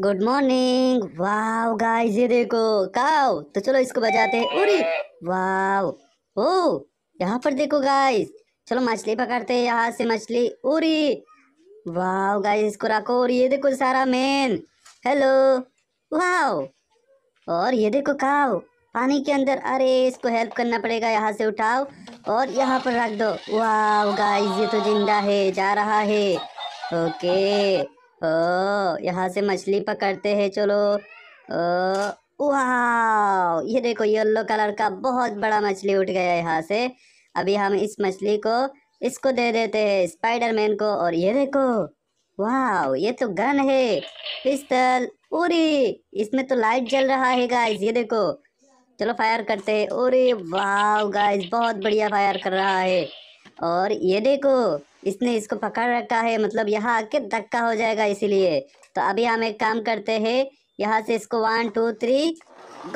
Good morning वाव guys ये देखो काव तो चलो इसको बजाते हैं उरी वाव ओ यहाँ पर देखो गाइस चलो मछली पकड़ते हैं यहाँ से मछली उरी वाव गाइस इसको रखो और ये देखो सारा मेन हेलो वाव और ये देखो काव पानी के अंदर अरे इसको हेल्प करना पड़ेगा यहाँ से उठाओ और यहाँ पर रख दो वाव गाइस ये तो जिंदा है जा रहा है ओके ओ यहाँ से मछली पकड़ते हैं चलो ओ वाह ये देखो येल्लो कलर का बहुत बड़ा मछली उठ गया यहाँ से अभी हम इस मछली को इसको दे देते हैं स्पाइडरमैन को और ये देखो वाह ये तो गन है पिस्तल उरी इसमें तो लाइट जल रहा है गाइस ये देखो चलो फायर करते हैं अरे वाह गाइस बहुत बढ़िया फायर कर रहा है और ये देखो इसने इसको पकड़ रखा है मतलब यहाँ आके धक्का हो जाएगा इसीलिए तो अभी हम एक काम करते हैं यहाँ से इसको वन टू थ्री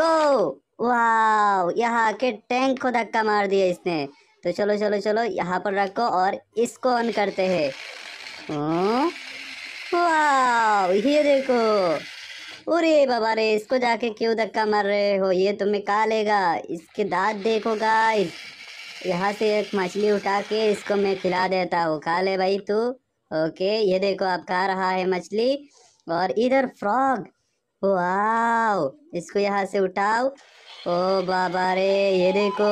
गो वाह यहाँ आके टैंक को धक्का मार दिया इसने तो चलो चलो चलो यहाँ पर रखो और इसको ऑन करते हैं वाह हाँ? ये देखो अरे बाबा रे इसको जाके क्यों धक्का मार रहे हो ये तुम्हें कहा लेगा इसके दांत देखो गाइस यहाँ से एक मछली उठा के इसको मैं खिला देता हूँ खा ले भाई तू ओके ये देखो आप खा रहा है मछली और इधर फ्रॉग वाओ इसको यहाँ से उठाओ ओ बाबा रे ये देखो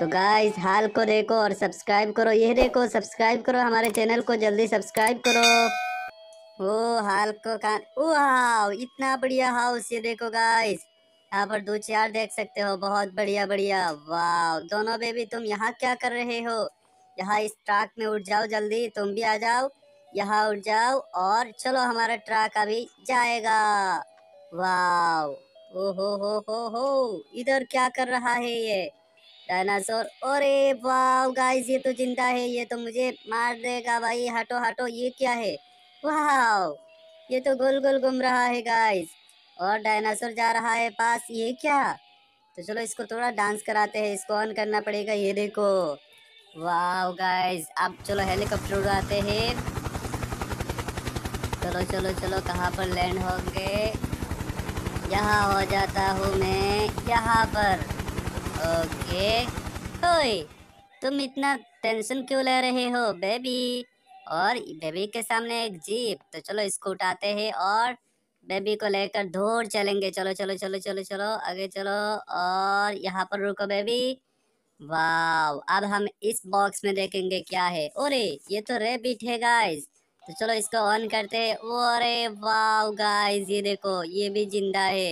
तो गाइस हाल को देखो और सब्सक्राइब करो ये देखो सब्सक्राइब करो हमारे चैनल को जल्दी सब्सक्राइब करो ओ हाल को कान वाओ इतना बढ़िया हाउस ये देखो गाइस यहाँ पर दो चार देख सकते हो बहुत बढ़िया बढ़िया वाह दोनों बेबी तुम यहाँ क्या कर रहे हो यहाँ इस ट्रक में उठ जाओ जल्दी तुम भी आ जाओ यहाँ उठ जाओ और चलो हमारा ट्रक अभी जाएगा वाह ओ हो हो हो हो इधर क्या कर रहा है ये डायनासोर अरे वाह गाइस ये तो जिंदा है ये तो मुझे मार देगा भाई हटो हटो ये क्या है वाह ये तो गोल गोल घूम रहा है गाइस और डायनासोर जा रहा है पास ये क्या तो चलो इसको थोड़ा डांस कराते हैं इसको ऑन करना पड़ेगा ये देखो वाह गाइस अब चलो हेलीकॉप्टर उड़ाते हैं चलो चलो चलो कहाँ पर लैंड होंगे यहाँ हो जाता हूँ मैं यहाँ पर ओके ओए तुम इतना टेंशन क्यों ले रहे हो बेबी और बेबी के सामने एक जीप तो चलो इसको उठाते हैं और बेबी को लेकर दूर चलेंगे चलो चलो चलो चलो चलो आगे चलो और यहाँ पर रुको बेबी वाह अब हम इस बॉक्स में देखेंगे क्या है अरे ये तो रेबिट है गाइस तो चलो इसको ऑन करते हैं अरे वाह गाइस ये देखो ये भी जिंदा है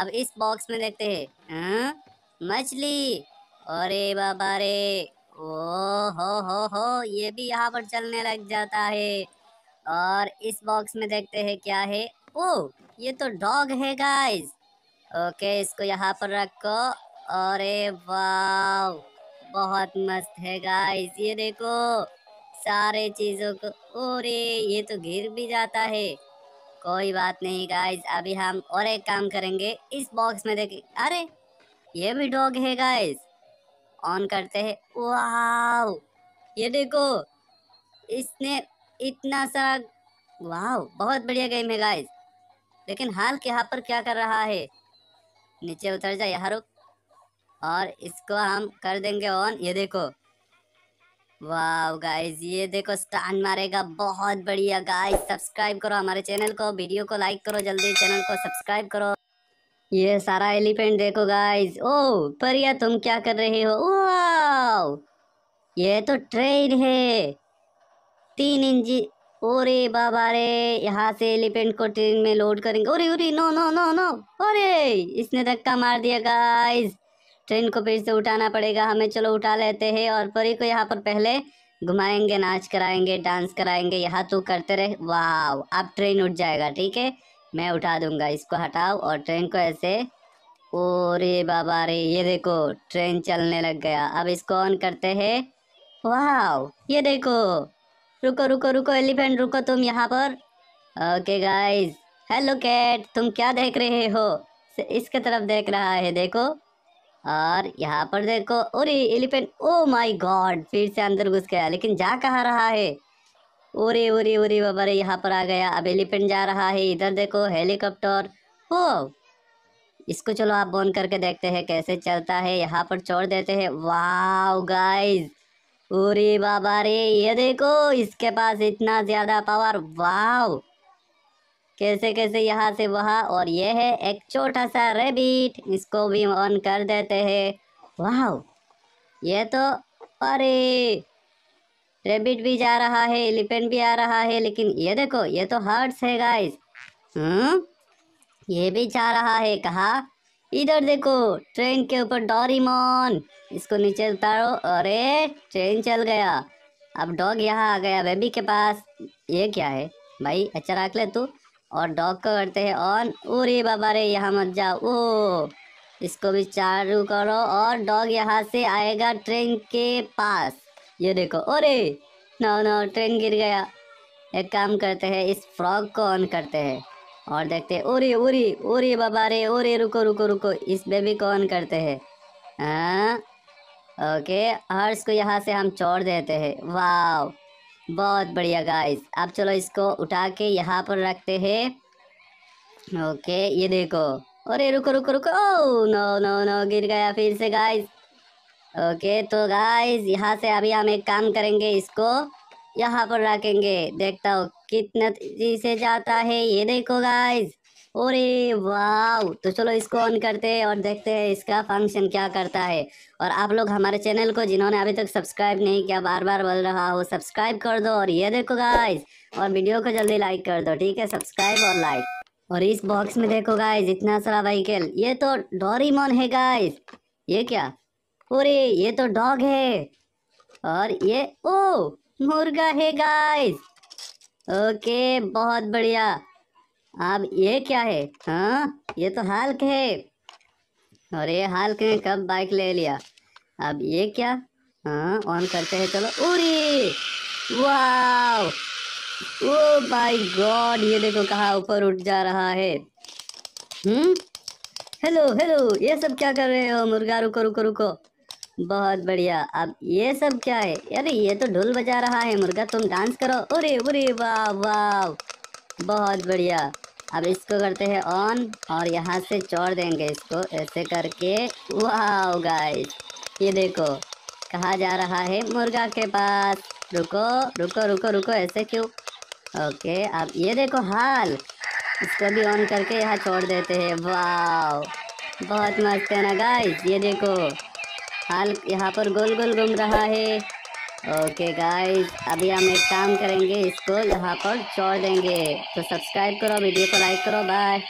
अब इस बॉक्स में देखते हैं हाँ? मछली अरे बाबा रे ओ हो हो हो ये भी यहाँ पर चलने लग जाता है और इस बॉक्स में देखते हैं क्या है ओ ये तो डॉग है गाइस ओके इसको यहाँ पर रखो अरे वाह बहुत मस्त है गाइस ये देखो सारे चीज़ों को अरे ये तो गिर भी जाता है कोई बात नहीं गाइस अभी हम और एक काम करेंगे इस बॉक्स में देखें अरे ये भी डॉग है गाइस ऑन करते हैं वाह ये देखो इसने इतना सारा वाह बहुत बढ़िया गेम है गाइस लेकिन हाल के यहाँ पर क्या कर रहा है नीचे उतर जाए यहाँ रुक और इसको हम कर देंगे ऑन ये देखो वाह गाइज ये देखो स्टैंड मारेगा बहुत बढ़िया गाइज सब्सक्राइब करो हमारे चैनल को वीडियो को लाइक करो जल्दी चैनल को सब्सक्राइब करो ये सारा एलिफेंट देखो गाइज ओ परिया तुम क्या कर रहे हो वाह ये तो ट्रेन है तीन इंजी अरे बाबा रे यहाँ से एलिफेंट को ट्रेन में लोड करेंगे अरे अरे नो नो नो नो अरे इसने धक्का मार दिया गाइस ट्रेन को फिर से उठाना पड़ेगा हमें चलो उठा लेते हैं और परी को यहाँ पर पहले घुमाएंगे नाच कराएंगे डांस कराएंगे यहाँ तो करते रहे वाह अब ट्रेन उठ जाएगा ठीक है मैं उठा दूंगा इसको हटाओ और ट्रेन को ऐसे ओ रे बाबा रे ये देखो ट्रेन चलने लग गया अब इसको ऑन करते हैं वाह ये देखो रुको रुको रुको एलिफेंट रुको तुम यहाँ पर ओके गाइस हेलो कैट तुम क्या देख रहे हो इसके तरफ देख रहा है देखो और यहाँ पर देखो अरे एलिफेंट ओ माय गॉड फिर से अंदर घुस गया लेकिन जा कहाँ रहा है ओरे ओरे ओरे बाबा रे यहाँ पर आ गया अब एलिफेंट जा रहा है इधर देखो हेलीकॉप्टर हो इसको चलो आप बोन करके देखते हैं कैसे चलता है यहाँ पर छोड़ देते हैं वाह गाइस अरे बाबा रे ये देखो इसके पास इतना ज्यादा पावर वाव कैसे कैसे यहाँ से वहा और ये है एक छोटा सा रेबिट इसको भी ऑन कर देते हैं वाह ये तो अरे रेबिट भी जा रहा है एलिफेंट भी आ रहा है लेकिन ये देखो ये तो हर्ट्स है गाइस हम्म ये भी जा रहा है कहा इधर देखो ट्रेन के ऊपर डोरीमोन इसको नीचे उतारो अरे ट्रेन चल गया अब डॉग यहाँ आ गया बेबी के पास ये क्या है भाई अच्छा रख ले तू और डॉग को करते हैं ऑन उरी बाबा रे यहाँ मत जाओ ओ इसको भी चालू करो और डॉग यहाँ से आएगा ट्रेन के पास ये देखो अरे नो नो ट्रेन गिर गया एक काम करते हैं इस फ्रॉग को ऑन करते हैं और देखते ओरे ओरे ओरे बाबा रे ओरे रुको रुको रुको इस बेबी भी कौन करते हैं हाँ ओके हर्ष को यहाँ से हम छोड़ देते हैं वाह बहुत बढ़िया गाइस अब चलो इसको उठा के यहाँ पर रखते हैं ओके ये देखो अरे रुको रुको रुको ओ नो नो नो गिर गया फिर से गाइस ओके तो गाइस यहाँ से अभी हम एक काम करेंगे इसको यहाँ पर रखेंगे देखता हूँ कितना तेजी से जाता है ये देखो गाइज ओरे वाह तो चलो इसको ऑन करते हैं और देखते हैं इसका फंक्शन क्या करता है और आप लोग हमारे चैनल को जिन्होंने अभी तक सब्सक्राइब नहीं किया बार बार बोल रहा हो सब्सक्राइब कर दो और ये देखो गाइज और वीडियो को जल्दी लाइक कर दो ठीक है सब्सक्राइब और लाइक और इस बॉक्स में देखो गाइज इतना सारा वहीकल ये तो डोरीमोन है गाइज ये क्या अरे ये तो डॉग है और ये ओ मुर्गा है गाइज ओके बहुत बढ़िया अब ये क्या है हाँ ये तो हाल्क है और ये हाल्क ने कब बाइक ले लिया अब ये क्या हाँ ऑन करते हैं चलो उरी वाव ओ माय गॉड ये देखो कहाँ ऊपर उठ जा रहा है हम्म हेलो हेलो ये सब क्या कर रहे हो मुर्गा रुको रुको रुको बहुत बढ़िया अब ये सब क्या है अरे ये तो ढोल बजा रहा है मुर्गा तुम डांस करो अरे अरे वाह वाह बहुत बढ़िया अब इसको करते हैं ऑन और यहाँ से चौड़ देंगे इसको ऐसे करके वाह गाइस ये देखो कहा जा रहा है मुर्गा के पास रुको रुको रुको रुको ऐसे क्यों ओके अब ये देखो हाल इसको भी ऑन करके यहाँ छोड़ देते हैं वाह बहुत मस्त है ना गाइस ये देखो हाल यहाँ पर गोल गोल घूम रहा है ओके गाइस अभी हम एक काम करेंगे इसको यहाँ पर छोड़ देंगे तो सब्सक्राइब करो वीडियो को लाइक करो बाय